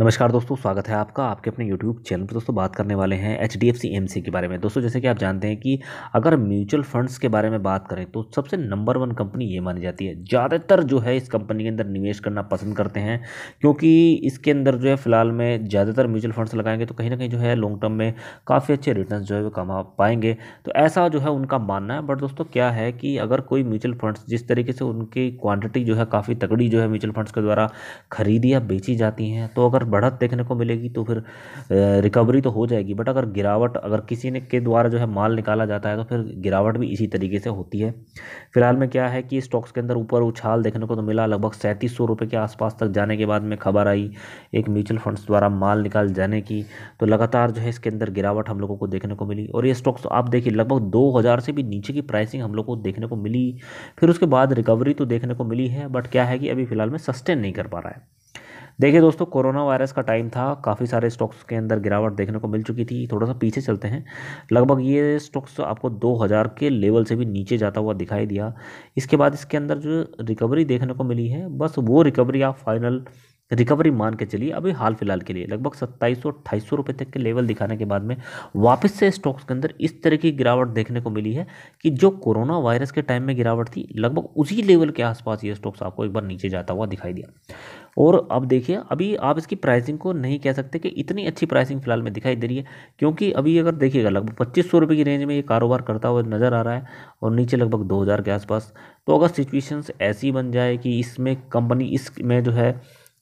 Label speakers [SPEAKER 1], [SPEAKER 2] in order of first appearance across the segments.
[SPEAKER 1] नमस्कार दोस्तों स्वागत है आपका आपके अपने यूट्यूब चैनल पर दोस्तों बात करने वाले हैं H D F C M C के बारे में दोस्तों जैसे कि आप जानते हैं कि अगर म्यूचुअल फंड्स के बारे में बात करें तो सबसे नंबर वन कंपनी ये मानी जाती है ज़्यादातर जो है इस कंपनी के अंदर निवेश करना पसंद करते हैं क्योंकि इसके अंदर जो है फिलहाल में ज़्यादातर म्यूचुअल फंड्स लगाएंगे तो कहीं ना कहीं जो है लॉन्ग टर्म में काफ़ी अच्छे रिटर्न जो है वो कमा पाएंगे तो ऐसा जो है उनका मानना है बट दोस्तों क्या है कि अगर कोई म्यूचुअल फंड्स जिस तरीके से उनकी क्वान्टिटी जो है काफ़ी तगड़ी जो है म्यूचुअल फंड्स के द्वारा खरीदी या बेची जाती हैं तो अगर अगर बढ़त देखने को मिलेगी तो फिर रिकवरी तो हो जाएगी बट अगर गिरावट अगर किसी ने के द्वारा जो है माल निकाला जाता है तो फिर गिरावट भी इसी तरीके से होती है फिलहाल में क्या है कि स्टॉक्स के अंदर ऊपर उछाल देखने को तो मिला लगभग सैंतीस सौ के आसपास तक जाने के बाद में खबर आई एक म्यूचुअल फंड्स द्वारा माल निकाल जाने की तो लगातार जो है इसके अंदर गिरावट हम लोगों को देखने को मिली और ये स्टॉक्स तो आप देखिए लगभग दो हज़ार से भी नीचे की प्राइसिंग हम लोग को देखने को मिली फिर उसके बाद रिकवरी तो देखने को मिली है बट क्या है कि अभी फ़िलहाल में सस्टेन नहीं कर पा रहा है देखिए दोस्तों कोरोना वायरस का टाइम था काफ़ी सारे स्टॉक्स के अंदर गिरावट देखने को मिल चुकी थी थोड़ा सा पीछे चलते हैं लगभग ये स्टॉक्स आपको 2000 के लेवल से भी नीचे जाता हुआ दिखाई दिया इसके बाद इसके अंदर जो रिकवरी देखने को मिली है बस वो रिकवरी आप फाइनल रिकवरी मान के चलिए अभी हाल फिलहाल के लिए लगभग सत्ताईस सौ अट्ठाईस सौ रुपये तक के लेवल दिखाने के बाद में वापस से स्टॉक्स के अंदर इस तरह की गिरावट देखने को मिली है कि जो कोरोना वायरस के टाइम में गिरावट थी लगभग उसी लेवल के आसपास ये स्टॉक्स आपको एक बार नीचे जाता हुआ दिखाई दिया और अब देखिए अभी आप इसकी प्राइसिंग को नहीं कह सकते कि इतनी अच्छी प्राइसिंग फिलहाल में दिखाई दे रही है क्योंकि अभी अगर देखिएगा लगभग पच्चीस सौ रुपये की रेंज में ये कारोबार करता हुआ नज़र आ रहा है और नीचे लगभग दो हज़ार के आसपास तो अगर सिचुएशंस ऐसी बन जाए कि इसमें कंपनी इसमें जो है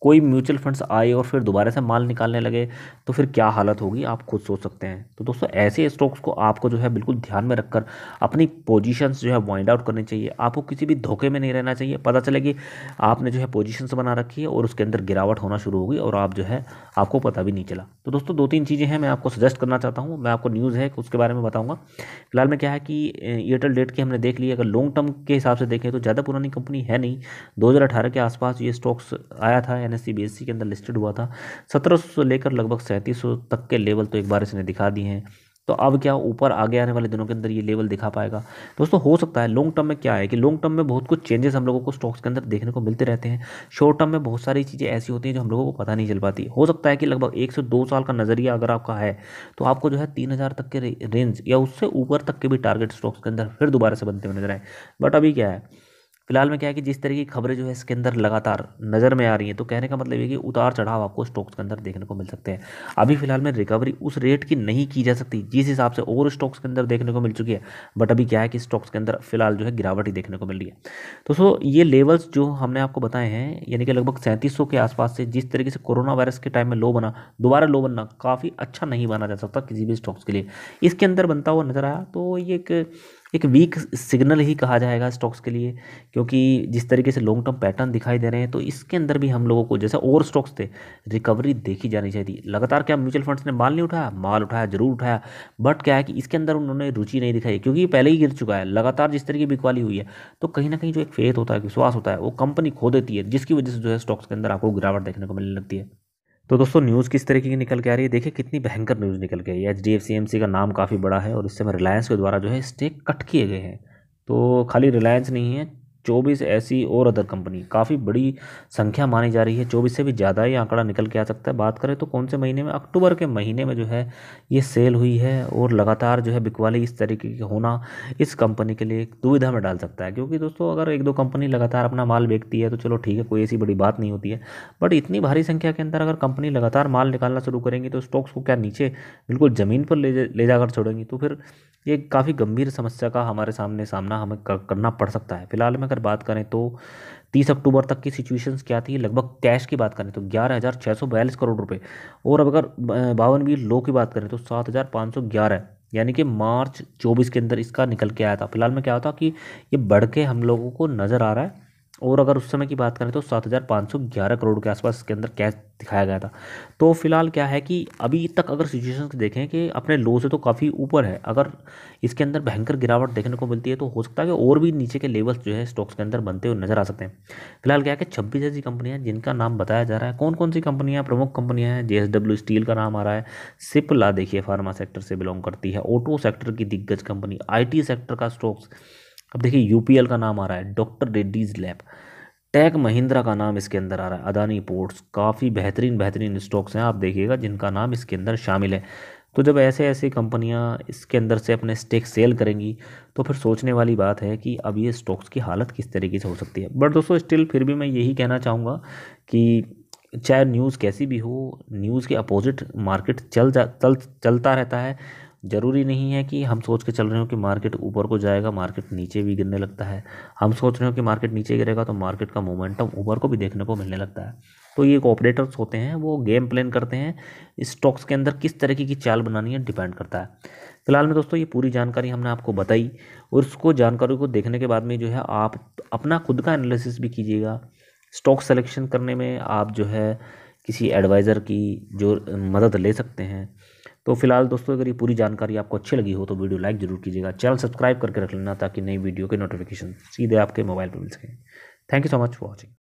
[SPEAKER 1] कोई म्यूचुअल फंड्स आए और फिर दोबारा से माल निकालने लगे तो फिर क्या हालत होगी आप खुद सोच सकते हैं तो दोस्तों ऐसे स्टॉक्स को आपको जो है बिल्कुल ध्यान में रखकर अपनी पोजीशंस जो है वाइंड आउट करनी चाहिए आपको किसी भी धोखे में नहीं रहना चाहिए पता चले कि आपने जो है पोजिशंस बना रखी है और उसके अंदर गिरावट होना शुरू होगी और आप जो है आपको पता भी नहीं चला तो दोस्तों दो तीन चीज़ें हैं मैं आपको सजेस्ट करना चाहता हूँ मैं आपको न्यूज़ है उसके बारे में बताऊँगा फिलहाल में क्या है कि एयरटेल डेट की हमने देख ली अगर लॉन्ग टर्म के हिसाब से देखें तो ज़्यादा पुरानी कंपनी है नहीं दो के आसपास ये स्टॉक्स आया था मैंने सीबीएसई e के अंदर लिस्टेड हुआ था सत्रह से लेकर लगभग सैंतीस तक के लेवल तो एक बार इसने दिखा दिए हैं तो अब क्या ऊपर आगे आने वाले दिनों के अंदर ये लेवल दिखा पाएगा दोस्तों हो सकता है लॉन्ग टर्म में क्या है कि लॉन्ग टर्म में बहुत कुछ चेंजेस हम लोगों को स्टॉक्स के अंदर देखने को मिलते रहते हैं शॉर्ट टर्म में बहुत सारी चीज़ें ऐसी होती हैं जो हम लोगों को पता नहीं चल पाती हो सकता है कि लगभग एक से दो साल का नज़रिया अगर आपका है तो आपको जो है तीन तक के रेंज या उससे ऊपर तक के भी टारगेट स्टॉक्स के अंदर फिर दोबारा से बनते हुए नजर आए बट अभी क्या है फिलहाल में क्या है कि जिस तरह की खबरें जो है इसके अंदर लगातार नज़र में आ रही हैं तो कहने का मतलब ये कि उतार चढ़ाव आपको स्टॉक्स के अंदर देखने को मिल सकते हैं अभी फिलहाल में रिकवरी उस रेट की नहीं की जा सकती जिस हिसाब से और स्टॉक्स के अंदर देखने को मिल चुकी है बट अभी क्या है कि स्टॉक्स के अंदर फिलहाल जो है गिरावट ही देखने को मिल रही है तो सो ये लेवल्स जो हमने आपको बताए हैं यानी कि लगभग सैंतीस के आसपास से जिस तरीके से कोरोना वायरस के टाइम में लो बना दोबारा लो बनना काफ़ी अच्छा नहीं माना जा सकता किसी भी स्टॉक्स के लिए इसके अंदर बनता हुआ नज़र आया तो ये एक एक वीक सिग्नल ही कहा जाएगा स्टॉक्स के लिए क्योंकि जिस तरीके से लॉन्ग टर्म पैटर्न दिखाई दे रहे हैं तो इसके अंदर भी हम लोगों को जैसे और स्टॉक्स थे रिकवरी देखी जानी चाहिए लगातार क्या म्यूचुअल फंड्स ने माल नहीं उठाया माल उठाया जरूर उठाया बट क्या है कि इसके अंदर उन्होंने रुचि नहीं दिखाई क्योंकि पहले ही गिर चुका है लगातार जिस तरीके की बिकवाली हुई है तो कहीं ना कहीं जो एक फेथ होता है विश्वास होता है वो कंपनी खो देती है जिसकी वजह से जो है स्टॉक्स के अंदर आपको गिरावट देखने को मिलने लगती है तो दोस्तों न्यूज़ किस तरीके की निकल के आ रही है देखिए कितनी भयंकर न्यूज़ निकल के आई है एच का नाम काफ़ी बड़ा है और इस समय रिलायंस के द्वारा जो है स्टेक कट किए गए हैं तो खाली रिलायंस नहीं है चौबीस ऐसी और अदर कंपनी काफ़ी बड़ी संख्या मानी जा रही है चौबीस से भी ज़्यादा ये आंकड़ा निकल के आ सकता है बात करें तो कौन से महीने में अक्टूबर के महीने में जो है ये सेल हुई है और लगातार जो है बिकवाली इस तरीके की होना इस कंपनी के लिए एक दुविधा में डाल सकता है क्योंकि दोस्तों अगर एक दो कंपनी लगातार अपना माल बेचती है तो चलो ठीक है कोई ऐसी बड़ी बात नहीं होती है बट इतनी भारी संख्या के अंदर अगर कंपनी लगातार माल निकालना शुरू करेंगी तो स्टॉक्स को क्या नीचे बिल्कुल ज़मीन पर ले ले जाकर छोड़ेंगी तो फिर ये काफ़ी गंभीर समस्या का हमारे सामने सामना हमें करना पड़ सकता है फिलहाल मैं अगर बात करें तो तीस अक्टूबर तक की सिचुएशन क्या थी लगभग कैश की बात करें तो ग्यारह हज़ार छः सौ बयालीस करोड़ रुपए और अब अगर बावन बी लो की बात करें तो सात हज़ार पाँच सौ ग्यारह यानी कि मार्च चौबीस के अंदर इसका निकल के आया था फिलहाल में क्या होता कि ये बढ़ के हम लोगों को नज़र आ रहा है और अगर उस समय की बात करें तो सात हज़ार पाँच सौ ग्यारह करोड़ के आसपास इसके अंदर कैश दिखाया गया था तो फिलहाल क्या है कि अभी तक अगर सिचुएशन देखें कि अपने लो से तो काफ़ी ऊपर है अगर इसके अंदर भयंकर गिरावट देखने को मिलती है तो हो सकता है कि और भी नीचे के लेवल्स जो है स्टॉक्स के अंदर बनते हुए नजर आ सकते हैं फिलहाल क्या है कि छब्बीस ऐसी कंपनियाँ जिनका नाम बताया जा रहा है कौन कौन सी कंपनियाँ प्रमुख कंपनियाँ हैं जे स्टील का नाम आ रहा है सिपला देखिए फार्मा सेक्टर से बिलोंग करती है ऑटो सेक्टर की दिग्गज कंपनी आई सेक्टर का स्टॉक्स अब देखिए यूपीएल का नाम आ रहा है doctor Reddy's lab tech Mahindra का नाम इसके अंदर आ रहा है अदानी पोर्ट्स काफ़ी बेहतरीन बेहतरीन स्टॉक्स हैं आप देखिएगा जिनका नाम इसके अंदर शामिल है तो जब ऐसे ऐसे कंपनियां इसके अंदर से अपने स्टेक सेल करेंगी तो फिर सोचने वाली बात है कि अब ये स्टॉक्स की हालत किस तरीके से हो सकती है बट दोस्तों स्टिल फिर भी मैं यही कहना चाहूँगा कि चाहे न्यूज़ कैसी भी हो न्यूज़ के अपोजिट मार्केट चल जा चल चलता रहता है ज़रूरी नहीं है कि हम सोच के चल रहे हो कि मार्केट ऊपर को जाएगा मार्केट नीचे भी गिरने लगता है हम सोच रहे हो कि मार्केट नीचे गिरेगा तो मार्केट का मोमेंटम ऊपर को भी देखने को मिलने लगता है तो ये ऑपरेटर्स होते हैं वो गेम प्लान करते हैं स्टॉक्स के अंदर किस तरीके की चाल बनानी है डिपेंड करता है फिलहाल में दोस्तों ये पूरी जानकारी हमने आपको बताई और उसको जानकारी को देखने के बाद में जो है आप अपना खुद का एनालिसिस भी कीजिएगा स्टॉक सेलेक्शन करने में आप जो है किसी एडवाइज़र की जो मदद ले सकते हैं तो फिलहाल दोस्तों अगर ये पूरी जानकारी आपको अच्छी लगी हो तो वीडियो लाइक जरूर कीजिएगा चैनल सब्सक्राइब करके रख लेना ताकि नई वीडियो के नोटिफिकेशन सीधे आपके मोबाइल पर मिल सकें thank you so much for watching